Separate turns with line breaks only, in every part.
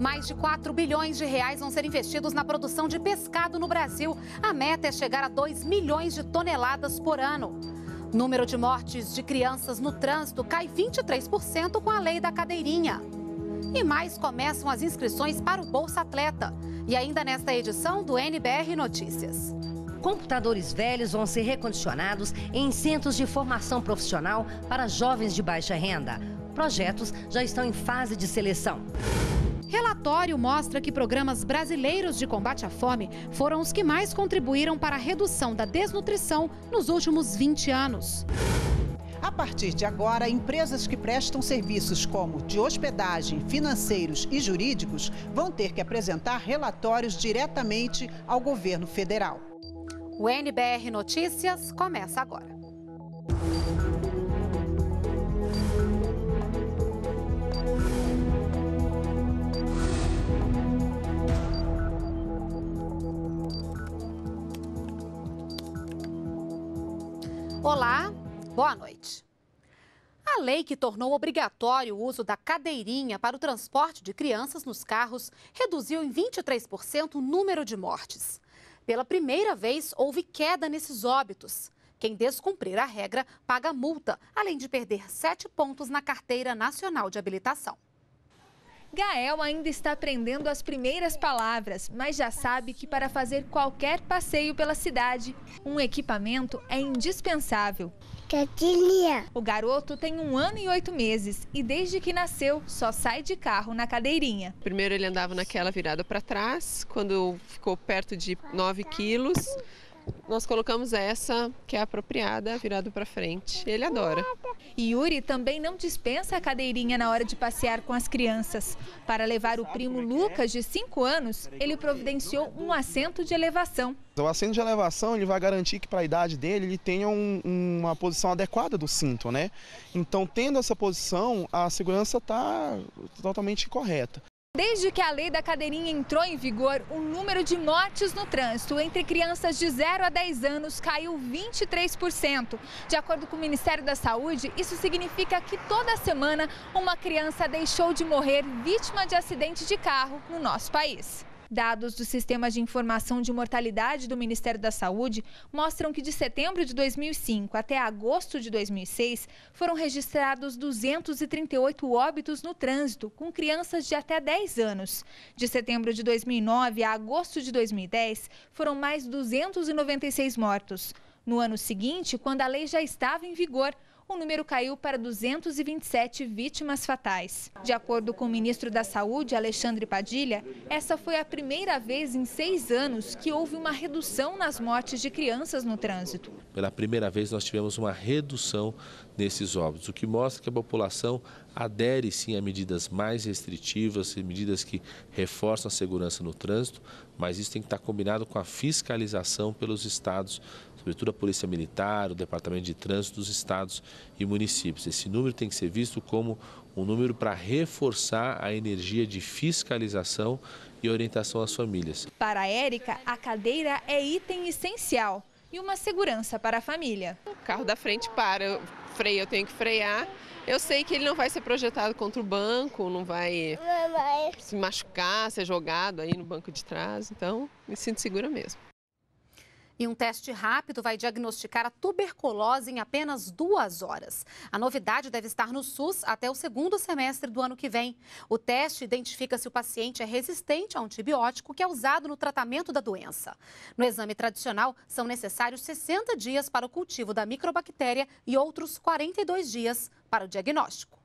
Mais de 4 bilhões de reais vão ser investidos na produção de pescado no Brasil. A meta é chegar a 2 milhões de toneladas por ano. número de mortes de crianças no trânsito cai 23% com a lei da cadeirinha. E mais começam as inscrições para o Bolsa Atleta. E ainda nesta edição do NBR Notícias. Computadores velhos vão ser recondicionados em centros de
formação profissional para jovens de baixa renda. Projetos já estão em fase de
seleção. Relatório mostra que programas brasileiros de combate à fome foram os que mais contribuíram para a redução da desnutrição nos últimos 20 anos. A partir de agora, empresas que prestam serviços como de hospedagem,
financeiros e jurídicos vão ter que apresentar relatórios diretamente ao
governo federal. O NBR Notícias começa agora. Olá, boa noite. A lei que tornou obrigatório o uso da cadeirinha para o transporte de crianças nos carros reduziu em 23% o número de mortes. Pela primeira vez, houve queda nesses óbitos. Quem descumprir a regra paga multa, além de perder sete pontos na Carteira Nacional de Habilitação.
Gael ainda está aprendendo as primeiras palavras, mas já sabe que para fazer qualquer passeio pela cidade, um equipamento é indispensável. Catilha. O garoto tem um ano e oito meses e desde que nasceu só sai de carro na cadeirinha.
Primeiro ele andava naquela virada para trás, quando ficou perto de
9 quilos nós colocamos essa que é apropriada, virado para frente. Ele adora. Yuri também não dispensa a cadeirinha na hora de passear com as crianças. Para levar o primo Lucas, de 5 anos, ele providenciou um assento de elevação.
O assento de elevação ele vai garantir que para a idade dele ele tenha um, uma posição adequada do cinto, né? Então, tendo essa posição, a segurança está totalmente correta.
Desde que a lei da cadeirinha entrou em vigor, o número de mortes no trânsito entre crianças de 0 a 10 anos caiu 23%. De acordo com o Ministério da Saúde, isso significa que toda semana uma criança deixou de morrer vítima de acidente de carro no nosso país. Dados do Sistema de Informação de Mortalidade do Ministério da Saúde mostram que de setembro de 2005 até agosto de 2006 foram registrados 238 óbitos no trânsito com crianças de até 10 anos. De setembro de 2009 a agosto de 2010 foram mais 296 mortos. No ano seguinte, quando a lei já estava em vigor, o número caiu para 227 vítimas fatais. De acordo com o ministro da Saúde, Alexandre Padilha, essa foi a primeira vez em seis anos que houve uma redução nas mortes de crianças no trânsito.
Pela primeira vez, nós tivemos uma redução nesses óbitos, o que mostra que a população adere sim a medidas mais restritivas, medidas que reforçam a segurança no trânsito, mas isso tem que estar combinado com a fiscalização pelos estados Sobretudo Polícia Militar, o Departamento de Trânsito dos estados e municípios. Esse número tem que ser visto como um número para reforçar a energia de fiscalização e orientação às famílias.
Para a Érica, a cadeira é item essencial e uma segurança para a família. O carro da frente para,
eu freio, eu tenho que frear. Eu sei que ele não vai ser projetado contra o banco, não vai se machucar, ser jogado aí no banco de trás, então me sinto segura mesmo.
E um teste rápido vai diagnosticar a tuberculose em apenas duas horas. A novidade deve estar no SUS até o segundo semestre do ano que vem. O teste identifica se o paciente é resistente a um antibiótico que é usado no tratamento da doença. No exame tradicional, são necessários 60 dias para o cultivo da microbactéria e outros 42 dias para o diagnóstico.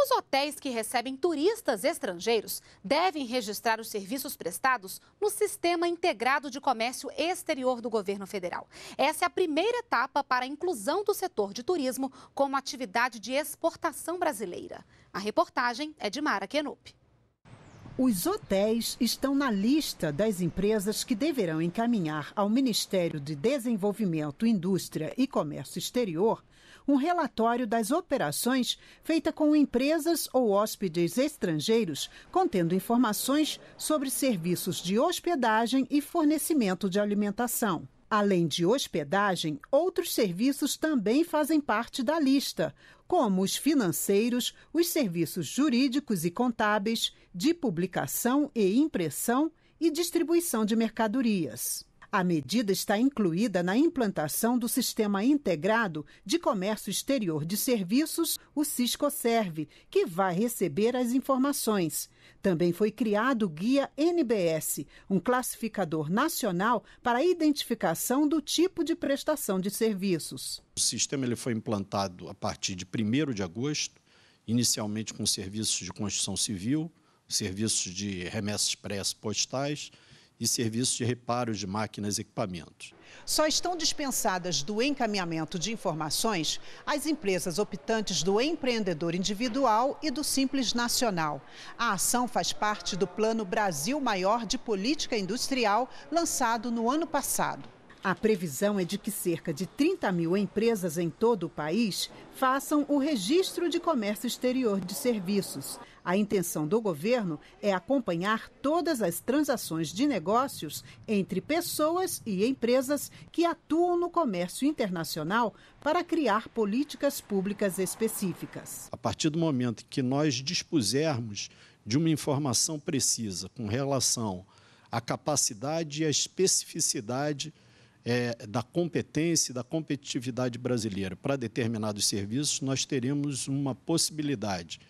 Os hotéis que recebem turistas estrangeiros devem registrar os serviços prestados no Sistema Integrado de Comércio Exterior do Governo Federal. Essa é a primeira etapa para a inclusão do setor de turismo como atividade de exportação brasileira. A reportagem é de Mara Kenup.
Os hotéis estão na lista das empresas que deverão encaminhar ao Ministério de Desenvolvimento, Indústria e Comércio Exterior um relatório das operações feita com empresas ou hóspedes estrangeiros, contendo informações sobre serviços de hospedagem e fornecimento de alimentação. Além de hospedagem, outros serviços também fazem parte da lista, como os financeiros, os serviços jurídicos e contábeis, de publicação e impressão e distribuição de mercadorias. A medida está incluída na implantação do Sistema Integrado de Comércio Exterior de Serviços, o Serve, que vai receber as informações. Também foi criado o Guia NBS, um classificador nacional para a identificação do tipo de prestação de serviços.
O sistema ele foi implantado a partir de 1 de agosto, inicialmente com serviços de construção civil, serviços de remessas express postais, e serviços de reparo de máquinas e equipamentos.
Só estão dispensadas do encaminhamento de informações as empresas optantes do empreendedor individual e do Simples Nacional. A ação faz parte do Plano Brasil Maior de Política Industrial, lançado no ano passado. A previsão é de que cerca de 30 mil empresas em todo o país façam o registro de comércio exterior de serviços. A intenção do governo é acompanhar todas as transações de negócios entre pessoas e empresas que atuam no comércio internacional para criar políticas públicas específicas. A
partir do momento que nós dispusermos de uma informação precisa com relação à capacidade e à especificidade é, da competência e da competitividade brasileira para determinados serviços, nós teremos uma possibilidade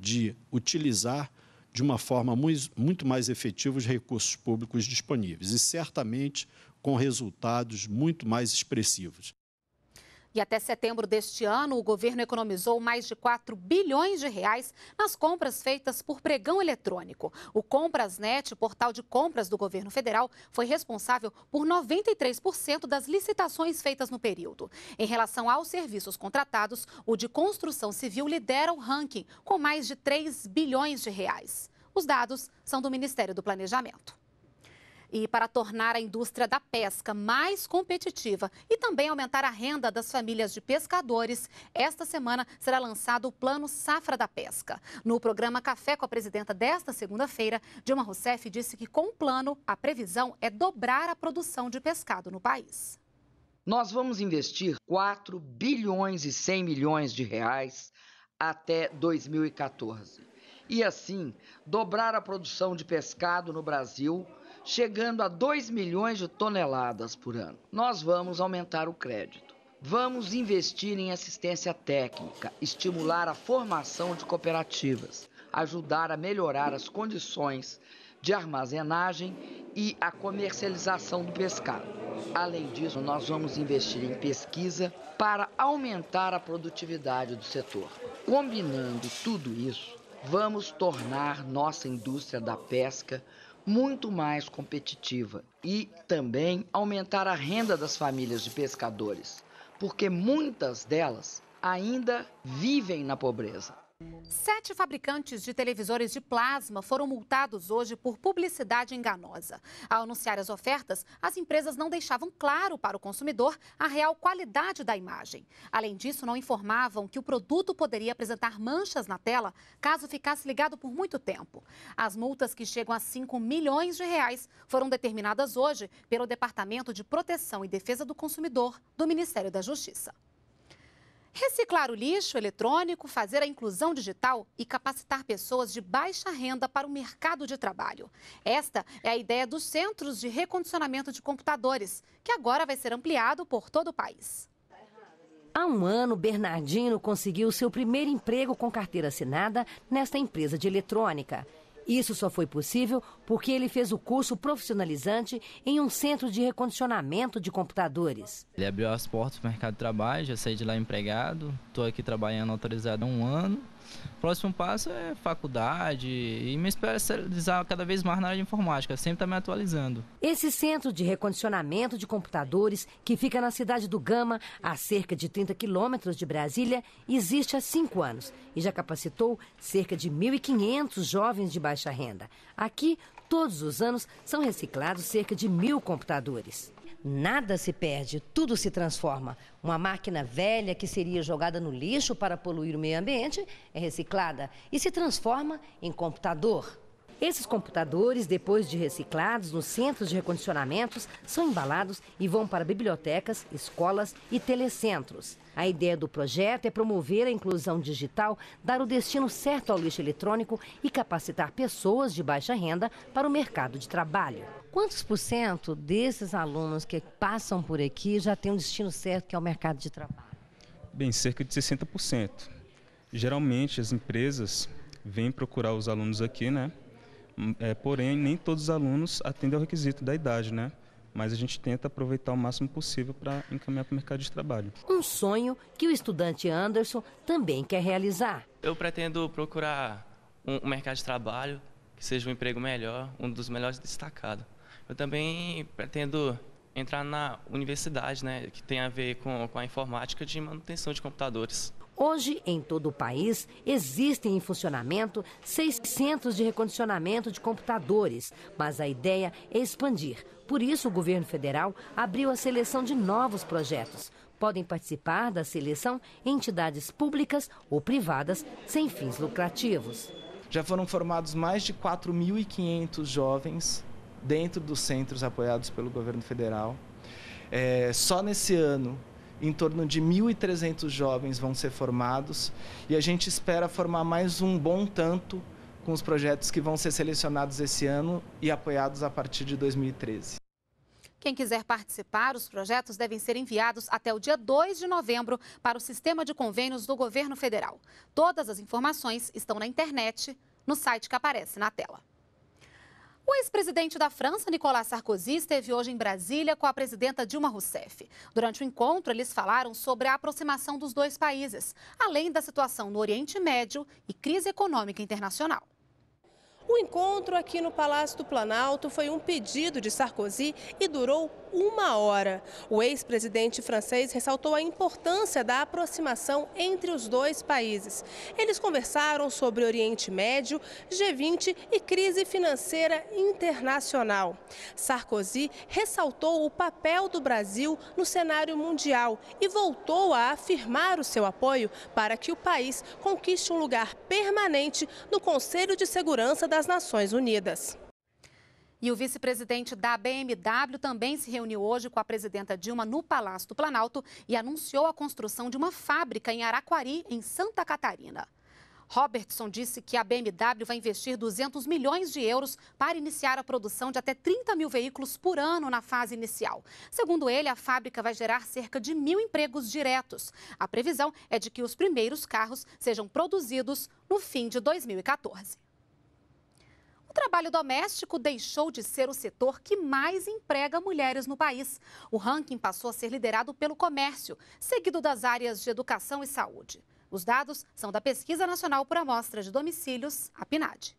de utilizar de uma forma muito mais efetiva os recursos públicos disponíveis e certamente com resultados muito mais expressivos.
E até setembro deste ano, o governo economizou mais de 4 bilhões de reais nas compras feitas por pregão eletrônico. O Comprasnet, portal de compras do governo federal, foi responsável por 93% das licitações feitas no período. Em relação aos serviços contratados, o de construção civil lidera o ranking, com mais de 3 bilhões de reais. Os dados são do Ministério do Planejamento e para tornar a indústria da pesca mais competitiva e também aumentar a renda das famílias de pescadores, esta semana será lançado o Plano Safra da Pesca. No programa Café com a Presidenta desta segunda-feira, Dilma Rousseff disse que com o plano, a previsão é dobrar a produção de pescado no país.
Nós vamos investir 4 bilhões e 100 milhões de reais até 2014. E assim, dobrar a produção de pescado no Brasil chegando a 2 milhões de toneladas por ano. Nós vamos aumentar o crédito. Vamos investir em assistência técnica, estimular a formação de cooperativas, ajudar a melhorar as condições de armazenagem e a comercialização do pescado. Além disso, nós vamos investir em pesquisa para aumentar a produtividade do setor. Combinando tudo isso, vamos tornar nossa indústria da pesca muito mais competitiva e também aumentar a renda das famílias de pescadores, porque muitas delas ainda vivem na pobreza.
Sete fabricantes de televisores de plasma foram multados hoje por publicidade enganosa. Ao anunciar as ofertas, as empresas não deixavam claro para o consumidor a real qualidade da imagem. Além disso, não informavam que o produto poderia apresentar manchas na tela caso ficasse ligado por muito tempo. As multas, que chegam a 5 milhões de reais, foram determinadas hoje pelo Departamento de Proteção e Defesa do Consumidor do Ministério da Justiça. Reciclar o lixo eletrônico, fazer a inclusão digital e capacitar pessoas de baixa renda para o mercado de trabalho. Esta é a ideia dos Centros de Recondicionamento de Computadores, que agora vai ser ampliado por todo o país.
Há um ano, Bernardino conseguiu seu primeiro emprego com carteira assinada nesta empresa de eletrônica. Isso só foi possível porque ele fez o curso profissionalizante em um centro de recondicionamento de computadores.
Ele abriu as portas para o mercado de trabalho, já saí de lá empregado, estou aqui trabalhando autorizado há um ano. O próximo passo é faculdade e me especializar cada vez mais na área de informática, sempre está me atualizando.
Esse centro de recondicionamento de computadores, que fica na cidade do Gama, a cerca de 30 quilômetros de Brasília, existe há cinco anos e já capacitou cerca de 1.500 jovens de baixa renda. Aqui, todos os anos, são reciclados cerca de mil computadores. Nada se perde, tudo se transforma. Uma máquina velha que seria jogada no lixo para poluir o meio ambiente é reciclada e se transforma em computador. Esses computadores, depois de reciclados nos centros de recondicionamentos, são embalados e vão para bibliotecas, escolas e telecentros. A ideia do projeto é promover a inclusão digital, dar o destino certo ao lixo eletrônico e capacitar pessoas de baixa renda para o mercado de trabalho. Quantos por cento desses alunos que passam por aqui já têm um destino certo que é o mercado de trabalho?
Bem, cerca de 60%. Geralmente as empresas vêm procurar os alunos aqui, né? É, porém, nem todos os alunos atendem ao requisito da idade, né? mas a gente tenta aproveitar o máximo possível para encaminhar para o mercado de trabalho.
Um sonho que o estudante Anderson também quer realizar.
Eu
pretendo procurar um, mercado de trabalho que seja um emprego melhor, um dos melhores destacados. Eu também pretendo entrar na universidade, né, que tem a ver com, com a informática de manutenção
de computadores. Hoje, em todo o país, existem em funcionamento seis centros de recondicionamento de computadores, mas a ideia é expandir. Por isso, o governo federal abriu a seleção de novos projetos. Podem participar da seleção entidades públicas ou privadas sem fins lucrativos. Já foram
formados mais de 4.500 jovens dentro dos centros apoiados pelo governo federal. É, só nesse ano, em torno de 1.300 jovens vão ser formados e a gente espera formar mais um bom tanto com os projetos que vão ser selecionados esse ano e apoiados a partir de 2013.
Quem quiser participar, os projetos devem ser enviados até o dia 2 de novembro para o Sistema de Convênios do Governo Federal. Todas as informações estão na internet, no site que aparece na tela. O ex-presidente da França, Nicolas Sarkozy, esteve hoje em Brasília com a presidenta Dilma Rousseff. Durante o encontro, eles falaram sobre a aproximação dos dois países, além da situação no Oriente Médio e crise econômica internacional. O encontro aqui no Palácio do Planalto foi um pedido de Sarkozy e
durou uma hora. O ex-presidente francês ressaltou a importância da aproximação entre os dois países. Eles conversaram sobre Oriente Médio, G20 e crise financeira internacional. Sarkozy ressaltou o papel do Brasil no cenário mundial e voltou a afirmar o seu apoio para que o país conquiste um lugar permanente no Conselho de Segurança das Nações Unidas.
E o vice-presidente da BMW também se reuniu hoje com a presidenta Dilma no Palácio do Planalto e anunciou a construção de uma fábrica em Araquari, em Santa Catarina. Robertson disse que a BMW vai investir 200 milhões de euros para iniciar a produção de até 30 mil veículos por ano na fase inicial. Segundo ele, a fábrica vai gerar cerca de mil empregos diretos. A previsão é de que os primeiros carros sejam produzidos no fim de 2014. O trabalho doméstico deixou de ser o setor que mais emprega mulheres no país. O ranking passou a ser liderado pelo comércio, seguido das áreas de educação e saúde. Os dados são da Pesquisa Nacional por Amostra de Domicílios, a PNAD.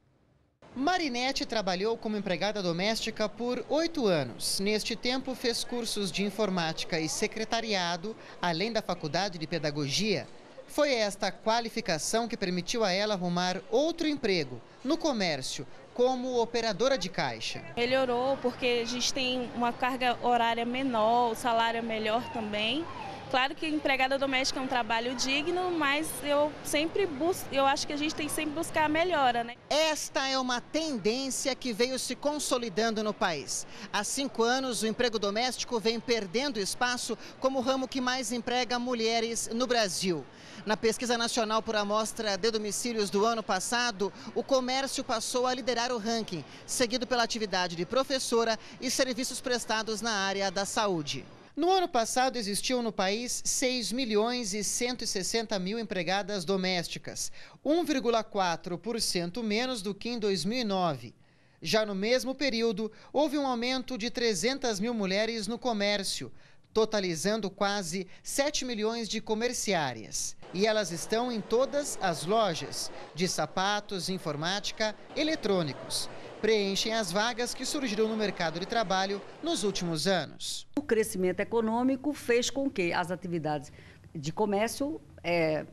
Marinette trabalhou como empregada doméstica por oito anos. Neste tempo, fez cursos de informática e secretariado, além da faculdade de pedagogia. Foi esta qualificação que permitiu a ela arrumar outro emprego no comércio, como operadora de caixa.
Melhorou porque a gente tem uma carga horária menor, o salário é melhor também. Claro que empregada doméstica é um trabalho
digno, mas eu sempre busco, eu acho que a gente tem que sempre buscar a melhora. Né? Esta é uma tendência que veio se consolidando no país. Há cinco anos, o emprego doméstico vem perdendo espaço como o ramo que mais emprega mulheres no Brasil. Na pesquisa nacional por amostra de domicílios do ano passado, o comércio passou a liderar o ranking, seguido pela atividade de professora e serviços prestados na área da saúde. No ano passado, existiam no país 6 milhões e 160 mil empregadas domésticas, 1,4% menos do que em 2009. Já no mesmo período, houve um aumento de 300 mil mulheres no comércio, totalizando quase 7 milhões de comerciárias. E elas estão em todas as lojas, de sapatos, informática, eletrônicos preenchem as vagas que surgiram no mercado de trabalho nos últimos anos. O crescimento econômico fez com que as atividades de comércio
é,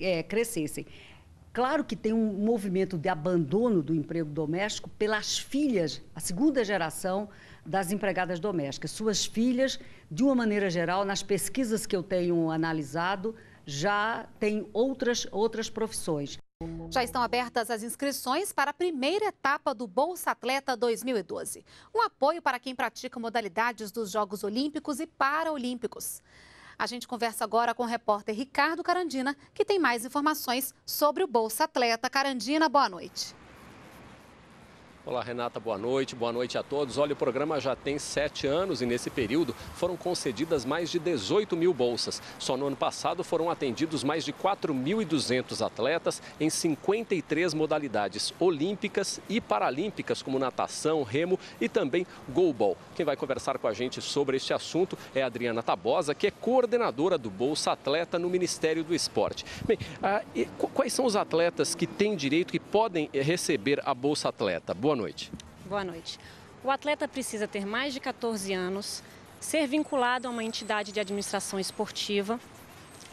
é, crescessem. Claro que tem um movimento de abandono do emprego doméstico pelas filhas, a segunda geração das empregadas domésticas. Suas filhas, de uma maneira geral, nas pesquisas que eu tenho analisado, já têm outras, outras profissões.
Já estão abertas as inscrições para a primeira etapa do Bolsa Atleta 2012, um apoio para quem pratica modalidades dos Jogos Olímpicos e Paralímpicos. A gente conversa agora com o repórter Ricardo Carandina, que tem mais informações sobre o Bolsa Atleta. Carandina, boa noite.
Olá, Renata, boa noite, boa noite a todos. Olha, o programa já tem sete anos e nesse período foram concedidas mais de 18 mil bolsas. Só no ano passado foram atendidos mais de 4.200 atletas em 53 modalidades olímpicas e paralímpicas, como natação, remo e também goalball. Quem vai conversar com a gente sobre este assunto é a Adriana Tabosa, que é coordenadora do Bolsa Atleta no Ministério do Esporte. Bem, ah, quais são os atletas que têm direito, que podem eh, receber a Bolsa Atleta? Boa noite.
Boa noite. O atleta precisa ter mais de 14 anos, ser vinculado a uma entidade de administração esportiva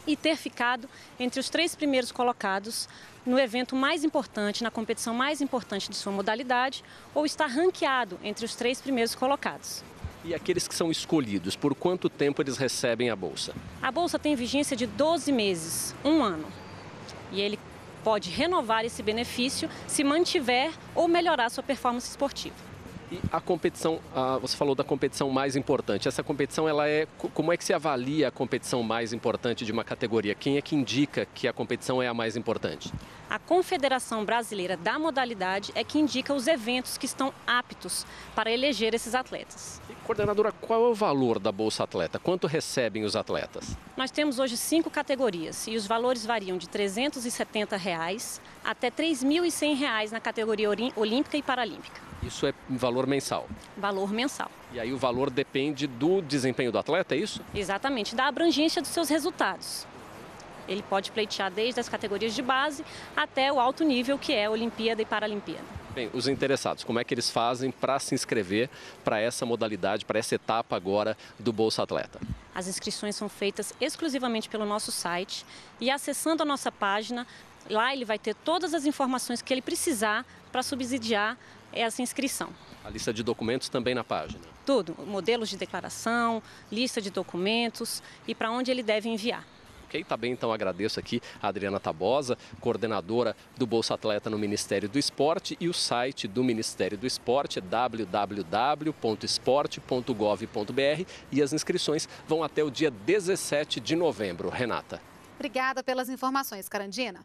e ter ficado entre os três primeiros colocados no evento mais importante, na competição mais importante de sua modalidade, ou estar ranqueado entre os três primeiros colocados.
E aqueles que são escolhidos, por quanto tempo eles recebem a bolsa?
A bolsa tem vigência de 12 meses, um ano. E ele pode renovar esse benefício se mantiver ou melhorar sua performance esportiva.
E a competição, você falou da competição mais importante. Essa competição, ela é. Como é que se avalia a competição mais importante de uma categoria? Quem é que indica que a competição é a mais importante?
A Confederação Brasileira da Modalidade é que indica os eventos que estão aptos para eleger esses atletas. E,
coordenadora, qual é o valor da Bolsa Atleta? Quanto recebem os atletas?
Nós temos hoje cinco categorias e os valores variam de R$ 370 reais até R$ 3.100 reais na categoria olímpica e paralímpica.
Isso é em valor mensal?
Valor mensal.
E aí o valor depende do desempenho do atleta, é isso?
Exatamente, da abrangência dos seus resultados. Ele pode pleitear desde as categorias de base até o alto nível, que é Olimpíada e Paralimpíada.
Bem, os interessados, como é que eles fazem para se inscrever para essa modalidade, para essa etapa agora do Bolsa Atleta?
As inscrições são feitas exclusivamente pelo nosso site e acessando a nossa página, lá ele vai ter todas as informações que ele precisar para subsidiar é essa inscrição.
A lista de documentos também na página?
Tudo, modelos de declaração, lista de documentos e para onde ele deve enviar.
Ok, tá bem, então agradeço aqui a Adriana Tabosa, coordenadora do Bolsa Atleta no Ministério do Esporte e o site do Ministério do Esporte é www.esporte.gov.br e as inscrições vão até o dia 17 de novembro. Renata.
Obrigada pelas informações, Carandina.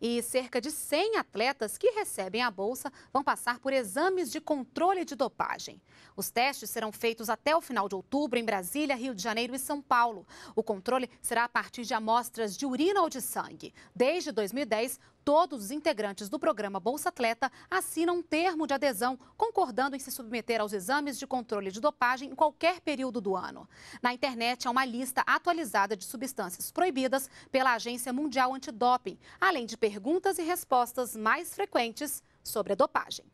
E cerca de 100 atletas que recebem a bolsa vão passar por exames de controle de dopagem. Os testes serão feitos até o final de outubro em Brasília, Rio de Janeiro e São Paulo. O controle será a partir de amostras de urina ou de sangue. Desde 2010, todos os integrantes do programa Bolsa Atleta assinam um termo de adesão concordando em se submeter aos exames de controle de dopagem em qualquer período do ano. Na internet há uma lista atualizada de substâncias proibidas pela Agência Mundial Antidoping, além de perguntas e respostas mais frequentes sobre a dopagem.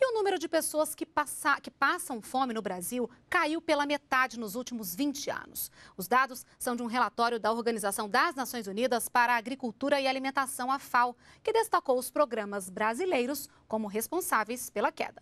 E o número de pessoas que, passa, que, passam fome no Brasil caiu pela metade nos últimos 20 anos. Os dados são de um relatório da Organização das Nações Unidas para a Agricultura e Alimentação, a FAO, que destacou os programas brasileiros como responsáveis pela queda.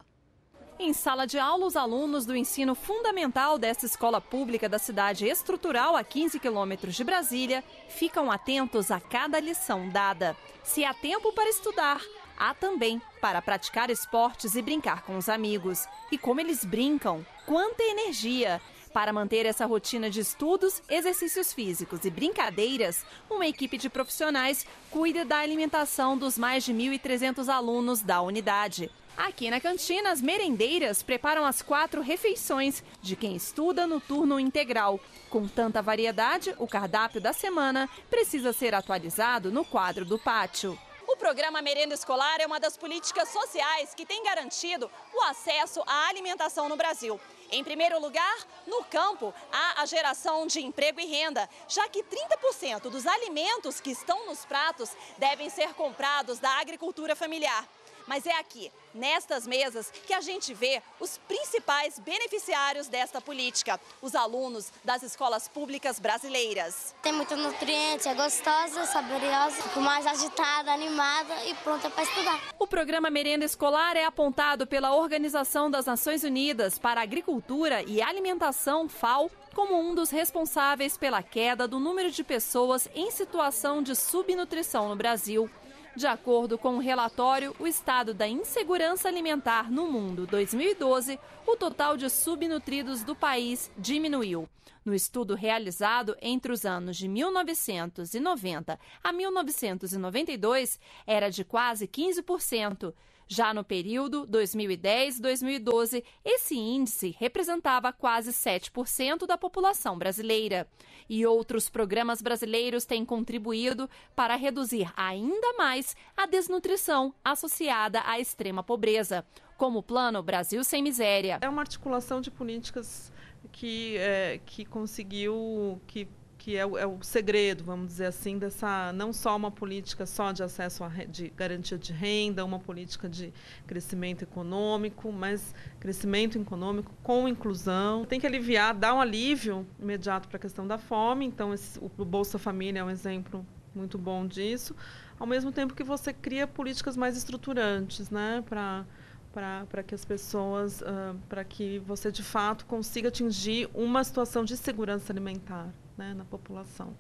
Em sala de aula, os alunos do ensino fundamental desta escola pública da cidade estrutural, a 15 quilômetros de Brasília, ficam atentos a cada lição dada. Se há tempo para estudar, há também para praticar esportes e brincar com os amigos. E como eles brincam, quanta energia! Para manter essa rotina de estudos, exercícios físicos e brincadeiras, uma equipe de profissionais cuida da alimentação dos mais de 1.300 alunos da unidade. Aqui na cantina, as merendeiras preparam as quatro refeições de quem estuda no turno integral. Com tanta variedade, o cardápio da semana precisa ser atualizado no quadro do pátio. O programa Merenda Escolar é uma das políticas sociais que tem garantido o acesso à alimentação no Brasil. Em primeiro lugar, no campo, há a geração de emprego e renda, já que 30% dos alimentos que estão nos pratos devem ser comprados da agricultura familiar. Mas é aqui, nestas mesas, que a gente vê os principais beneficiários desta política, os alunos das escolas públicas brasileiras. Tem muito nutriente, é gostosa, saboriosa, fico mais agitada, animada e pronta para estudar. O programa Merenda Escolar é apontado pela Organização das Nações Unidas para Agricultura e Alimentação, FAO, como um dos responsáveis pela queda do número de pessoas em situação de subnutrição no Brasil. De acordo com o um relatório O Estado da Insegurança Alimentar no Mundo 2012, o total de subnutridos do país diminuiu. No estudo realizado entre os anos de 1990 a 1992, era de quase 15%. Já no período 2010-2012, esse índice representava quase 7% da população brasileira. E outros programas brasileiros têm contribuído para reduzir ainda mais a desnutrição associada à extrema pobreza, como o Plano Brasil Sem Miséria. É uma articulação de políticas que, é, que conseguiu, que que é o, é o, segredo, vamos dizer assim, dessa não só uma política só de acesso a de garantia de renda, uma política de crescimento econômico, mas crescimento econômico com inclusão. Tem que aliviar, dar um alívio imediato para a questão da fome. Então, esse, o Bolsa Família é um exemplo muito bom disso. Ao mesmo tempo que você cria políticas mais estruturantes, né, para para que as pessoas, uh, para que você de fato consiga atingir uma situação de segurança alimentar né, na população.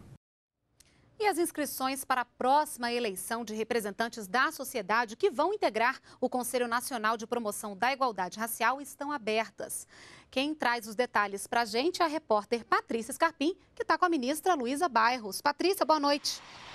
E as inscrições para a próxima eleição de representantes da sociedade que vão integrar o Conselho Nacional de Promoção da Igualdade Racial estão abertas. Quem traz os detalhes para a gente é a repórter Patrícia Scarpim, que está com a ministra Luísa Bairros. Patrícia, boa noite. Boa noite.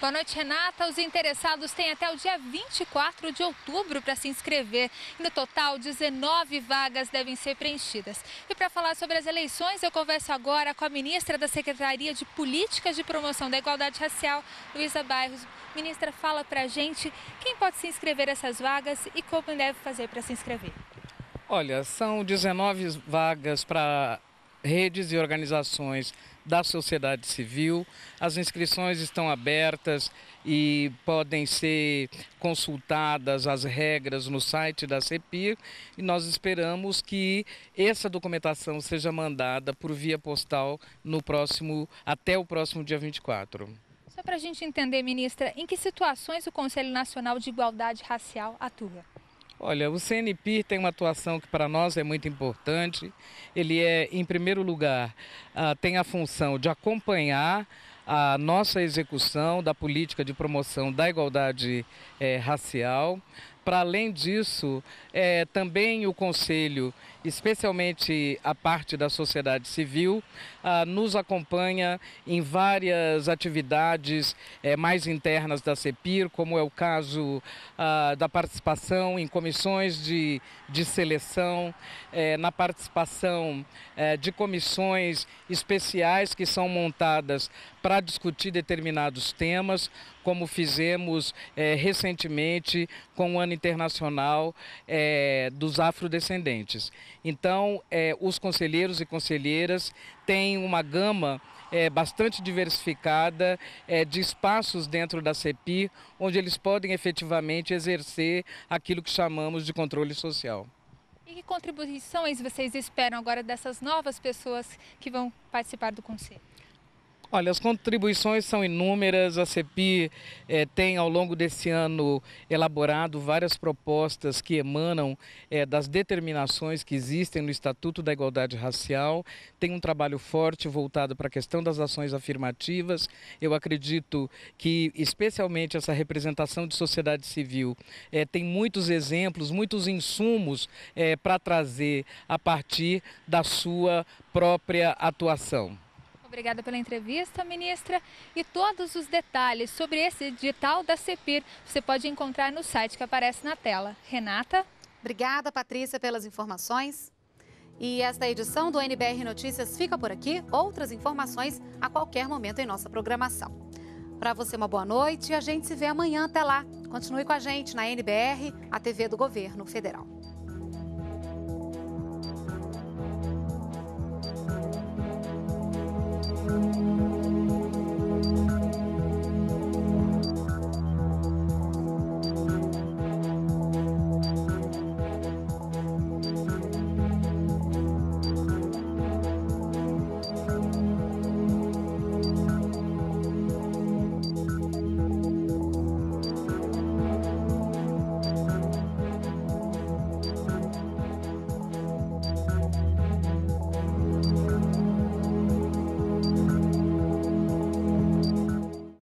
Boa noite, Renata. Os interessados têm até o dia 24 de outubro para se inscrever. No total, 19 vagas devem ser preenchidas. E para falar sobre as eleições, eu converso agora com a ministra da Secretaria de Políticas de Promoção da Igualdade Racial, Luísa Bairros. Ministra, fala para a gente quem pode se inscrever essas vagas e como deve fazer para se inscrever.
Olha, são 19 vagas para redes e organizações da sociedade civil. As inscrições estão abertas e podem ser consultadas as regras no site da CEPIR e nós esperamos que essa documentação seja mandada por via postal no próximo até o próximo dia 24.
Só para a gente entender, ministra, em que situações o Conselho Nacional de Igualdade Racial atua?
Olha, o CNPIR tem uma atuação que para nós é muito importante. Ele é, em primeiro lugar, ah, tem a função de acompanhar a nossa execução da política de promoção da igualdade eh, racial. Para além disso, é, também o Conselho especialmente a parte da sociedade civil, ah, nos acompanha em várias atividades eh, mais internas da CEPIR, como é o caso ah, da participação em comissões de, de seleção, eh, na participação eh, de comissões especiais que são montadas para discutir determinados temas, como fizemos recentemente com o Ano Internacional dos Afrodescendentes. Então, é, os conselheiros e conselheiras têm uma gama é, bastante diversificada é, de espaços dentro da CEPI, onde eles podem efetivamente exercer aquilo que chamamos de controle social.
E que contribuições vocês esperam agora dessas novas pessoas que vão participar do conselho?
Olha, as contribuições são inúmeras. A CEPI eh, tem, ao longo desse ano, elaborado várias propostas que emanam eh, das determinações que existem no Estatuto da Igualdade Racial. Tem um trabalho forte voltado para a questão das ações afirmativas. Eu acredito que, especialmente, essa representação de sociedade civil eh, tem muitos exemplos, muitos insumos eh, para trazer a partir da sua própria atuação.
Obrigada pela entrevista, ministra. E todos os detalhes sobre esse edital da CEPIR você pode
encontrar no site que aparece na tela. Renata? Obrigada, Patrícia, pelas informações. E esta edição do NBR Notícias fica por aqui. Outras informações a qualquer momento em nossa programação. Para você, uma boa noite e a gente se vê amanhã. Até lá. Continue com a gente na NBR, a TV do Governo Federal.